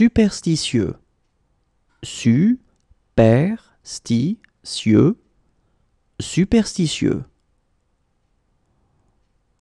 superstitieux. su cieux. Superstitieux.